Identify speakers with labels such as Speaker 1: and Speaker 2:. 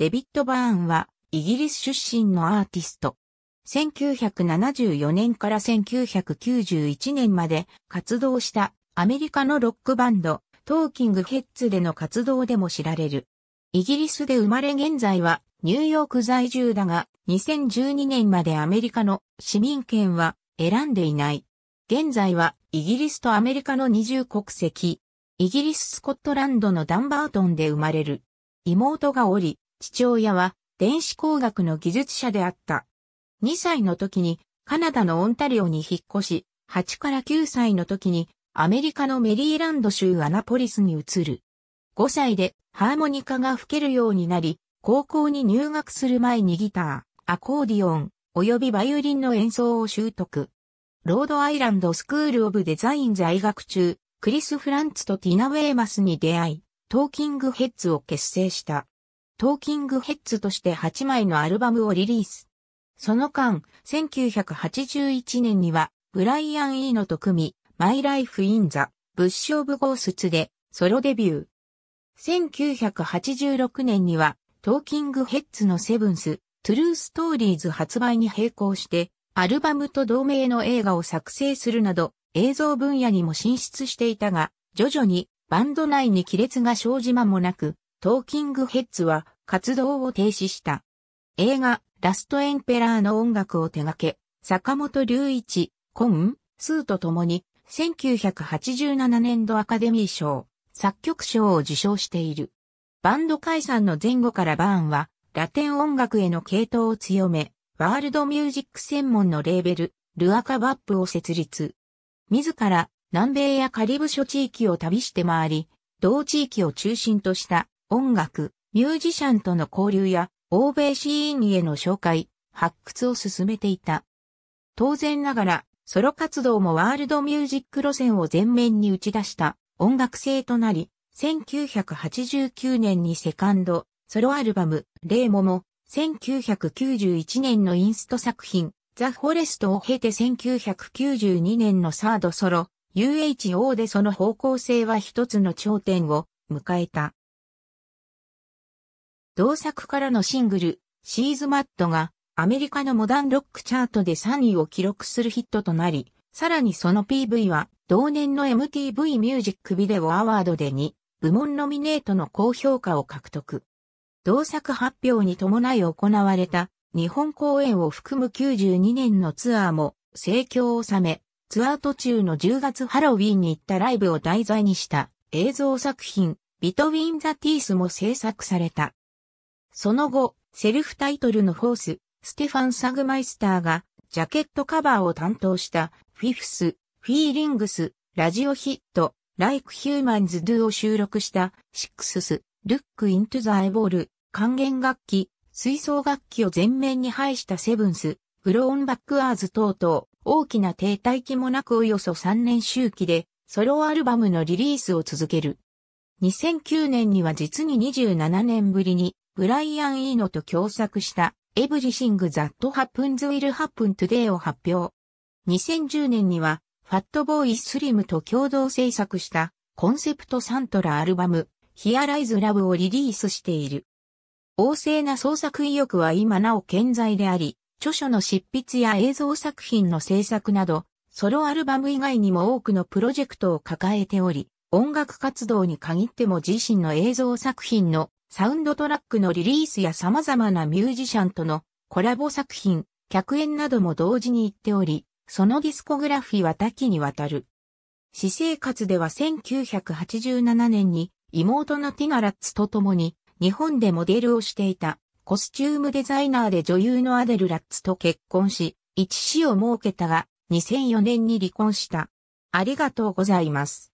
Speaker 1: デビッド・バーンは、イギリス出身のアーティスト。1974年から1991年まで活動したアメリカのロックバンド、トーキングヘッズでの活動でも知られる。イギリスで生まれ現在はニューヨーク在住だが、2012年までアメリカの市民権は選んでいない。現在はイギリスとアメリカの二重国籍。イギリス・スコットランドのダンバートンで生まれる。妹がおり、父親は電子工学の技術者であった。2歳の時にカナダのオンタリオに引っ越し、8から9歳の時にアメリカのメリーランド州アナポリスに移る。5歳でハーモニカが吹けるようになり、高校に入学する前にギター、アコーディオン、及びバイオリンの演奏を習得。ロードアイランドスクールオブデザイン在学中、クリス・フランツとティナ・ウェーマスに出会い、トーキングヘッズを結成した。トーキングヘッズとして8枚のアルバムをリリース。その間、1981年には、ブライアン・イーノと組み、マイ・ライフ・イン・ザ・ブッシュ・オブ・ゴースツで、ソロデビュー。1986年には、トーキングヘッズのセブンス、トゥルーストーリーズ発売に並行して、アルバムと同名の映画を作成するなど、映像分野にも進出していたが、徐々にバンド内に亀裂が生じ間もなく、トーキングヘッズは活動を停止した。映画、ラストエンペラーの音楽を手掛け、坂本隆一、コン、スーと共に、1987年度アカデミー賞、作曲賞を受賞している。バンド解散の前後からバーンは、ラテン音楽への系統を強め、ワールドミュージック専門のレーベル、ルアカバップを設立。自ら、南米やカリブ諸地域を旅して回り、同地域を中心とした音楽、ミュージシャンとの交流や、欧米シーンへの紹介、発掘を進めていた。当然ながら、ソロ活動もワールドミュージック路線を前面に打ち出した音楽性となり、1989年にセカンド、ソロアルバム、レイモも、1991年のインスト作品、ザ・フォレストを経て1992年のサードソロ、UHO でその方向性は一つの頂点を迎えた。同作からのシングル、シーズマットがアメリカのモダンロックチャートで3位を記録するヒットとなり、さらにその PV は同年の MTV ミュージックビデオアワードで2部門ノミネートの高評価を獲得。同作発表に伴い行われた日本公演を含む92年のツアーも盛況を収め、ツアー途中の10月ハロウィンに行ったライブを題材にした映像作品、ビトウィン・ザ・ティースも制作された。その後、セルフタイトルのフォース、ステファン・サグマイスターが、ジャケットカバーを担当した、フィフス、フィーリングス、ラジオヒット、ライク・ヒューマンズ・ドゥを収録した、シックスス、ルック・イント・ t o the 還元楽器、吹奏楽器を前面に配したセブンス、グローンバックアーズ等々、大きな停滞期もなくおよそ3年周期で、ソロアルバムのリリースを続ける。2009年には実に27年ぶりにブライアン・イーノと共作したエブリシング・ザット・ハッ h ン・ズ・ウィル・ハッ n ン・トゥ・デイを発表。2010年には、ファットボーイ・スリムと共同制作したコンセプトサントラアルバム、ヒアライズ・ラブをリリースしている。旺盛な創作意欲は今なお健在であり、著書の執筆や映像作品の制作など、ソロアルバム以外にも多くのプロジェクトを抱えており、音楽活動に限っても自身の映像作品のサウンドトラックのリリースや様々なミュージシャンとのコラボ作品、客演なども同時に行っており、そのディスコグラフィーは多岐にわたる。私生活では1987年に妹のティガラッツと共に日本でモデルをしていたコスチュームデザイナーで女優のアデルラッツと結婚し、一子を設けたが2004年に離婚した。ありがとうございます。